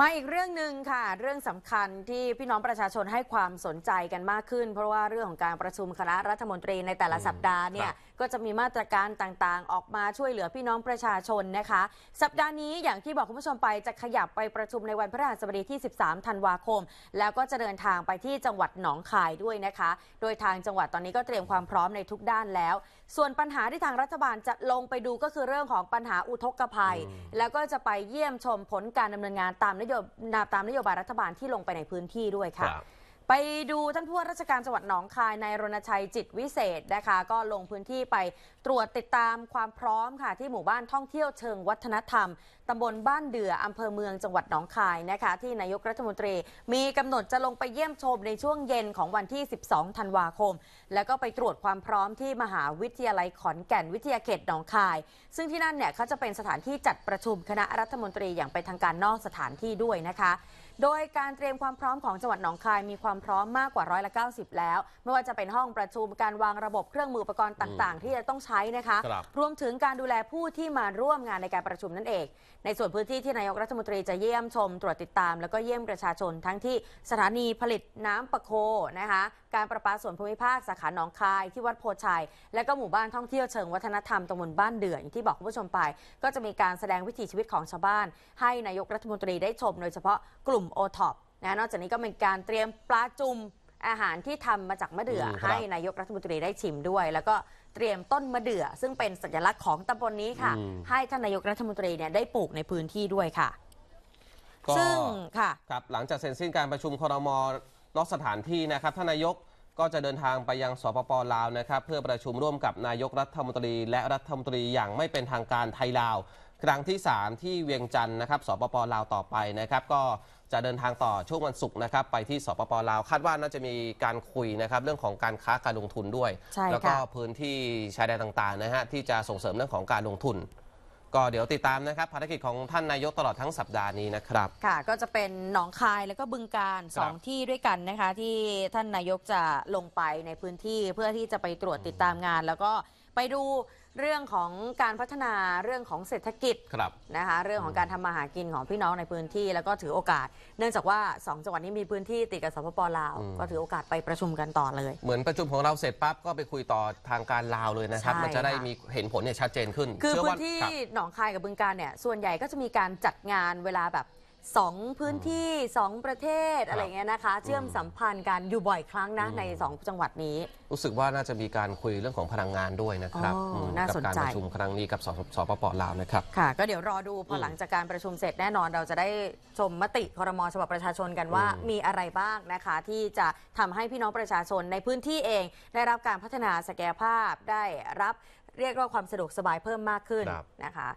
มาอีกเรื่องหนึ่งค่ะเรื่องสำคัญที่พี่น้องประชาชนให้ความสนใจกันมากขึ้น เพราะว่าเรื่องของการประชุมคณะรัฐมนตรีในแต่ละสัปดาห์เนี่ยก็จะมีมาตรการต่างๆออกมาช่วยเหลือพี่น้องประชาชนนะคะ สัปดาห์นี้อย่างที่บอกคุณผู้ชมไป จะขยับไปประชุมในวันพรฤาัสบดีที่ 13 ธันวาคม แล้วก็จะเดินทางไปที่จังหวัดหนองคายด้วยนะคะ โดยทางจังหวัดตอนนี้ก็เตรียมความพร้อมในทุกด้านแล้ว ส่วนปัญหาที่ทางรัฐบาลจะลงไปดูก็คือเรื่องของปัญหาอุทกภัย แล้วก็จะไปเยี่ยมชมผลการดำเนินงานตามนโยบายตามนโยบายรัฐบาลที่ลงไปในพื้นที่ด้วยค่ะไปดูท่านผู้ว่าราชการจังหวัดหนองคาย นายรณชัยจิตวิเศษนะคะก็ลงพื้นที่ไปตรวจติดตามความพร้อมค่ะที่หมู่บ้านท่องเที่ยวเชิงวัฒนธรรมตำบลบ้านเดืออำเภอเมืองจังหวัดหนองคายนะคะที่นายกรัฐมนตรี มีกำหนดจะลงไปเยี่ยมชมในช่วงเย็นของวันที่ 12 ธันวาคม แล้วก็ไปตรวจความพร้อมที่มหาวิทยาลัยขอนแก่นวิทยาเขตหนองคาย ซึ่งที่นั่นเนี่ยเขาจะเป็นสถานที่จัดประชุมคณะรัฐมนตรีอย่างเป็นทางการนอกสถานที่ด้วยนะคะโดยการเตรียมความพร้อมของจังหวัดหนองคายมีความพร้อมมากกว่าร้อยละ90แล้วไม่ว่าจะเป็นห้องประชุมการวางระบบเครื่องมืออุปกรณ์ต่างๆ ที่จะต้องใช้นะคะรรวมถึงการดูแลผู้ที่มาร่วมงานในการประชุมนั่นเอง ในส่วนพื้นที่ที่นายกรัฐมนตรีจะเยี่ยมชมตรวจติดตาม แล้วก็เยี่ยมประชาชน ทั้งที่สถานีผลิตน้ำประโคนะคะการประปาส่วนภูมิภาคสาขาหนองคายที่วัดโพชัยและก็หมู่บ้านท่องเที่ยวเชิงวัฒนธรรมตำบลบ้านเดืออยที่บอกคุณผู้ชมไป ก็จะมีการแสดงวิถีชีวิตของชาวบ้าน ให้นายกรัฐมนตรีได้ชมโดยเฉพาะกลุ่ม่มโอท็อปนะนอกจากนี้ก็เป็นการเตรียมปลาจุ่มอาหารที่ทำมาจากมะเดื่อให้นายกรัฐมนตรีได้ชิมด้วย แล้วก็เตรียมต้นมะเดื่อซึ่งเป็นสัญลักษณ์ของตำบลนนี้ค่ะ ให้ท่านนายกรัฐมนตรีเนี่ยได้ปลูกในพื้นที่ด้วยค่ะซึ่งค่ะครับหลังจากเสร็จสิ้นการประชุมครมนอกสถานที่นะครับท่านนายกก็จะเดินทางไปยังสปปลาวนะครับเพื่อประชุมร่วมกับนายกรัฐมนตรีและรัฐมนตรีอย่างไม่เป็นทางการไทยลาว ครั้งที่ 3 ที่เวียงจันทร์นะครับสปปลาวต่อไปนะครับก็จะเดินทางต่อช่วงวันศุกร์นะครับไปที่สปปลาวคาดว่าน่าจะมีการคุยนะครับเรื่องของการค้าการลงทุนด้วย แล้วก็พื้นที่ชายแดนต่างๆนะฮะที่จะส่งเสริมเรื่องของการลงทุนก็เดี๋ยวติดตามนะครับภารกิจของท่านนายกตลอดทั้งสัปดาห์นี้นะครับ ค่ะก็จะเป็นหนองคายแล้วก็บึงการสองที่ด้วยกันนะคะ ที่ท่านนายกจะลงไปในพื้นที่เพื่อที่จะไปตรวจติดตามงาน แล้วก็ไปดูเรื่องของการพัฒนาเรื่องของเศรษฐกิจนะคะเรื่องของการทำมาหากินของพี่น้องในพื้นที่แล้วก็ถือโอกาส เนื่องจากว่า 2จังหวัดนี้มีพื้นที่ติดกับสปปลาว ก็ถือโอกาสไปประชุมกันต่อเลย เหมือนประชุมของเราเสร็จปั๊บก็ไปคุยต่อทางการลาวเลยนะครับมันจะได้มีเห็นผลเนี่ยชัดเจนขึ้น คือพื้นที่หนองคายกับบึงการเนี่ยส่วนใหญ่ก็จะมีการจัดงานเวลาแบบสองพื้นที่สองประเทศอะไรเงี้ยนะคะ เชื่อมสัมพันธ์กันอยู่บ่อยครั้งนะในสองจังหวัดนี้ รู้สึกว่าน่าจะมีการคุยเรื่องของพลังงานด้วยนะครับน่าสนใจการประชุมครั้งนี้กับสสปปลาวนะครับค่ะก็เดี๋ยวรอดูพอหลังจากการประชุมเสร็จแน่นอน เราจะได้ชมมติคอรมอฉบับประชาชนกันว่ามีอะไรบ้างนะคะ ที่จะทำให้พี่น้องประชาชนในพื้นที่เอง ได้รับการพัฒนาสแกลภาพได้รับเรียกว่าความสะดวกสบายเพิ่มมากขึ้นนะคะ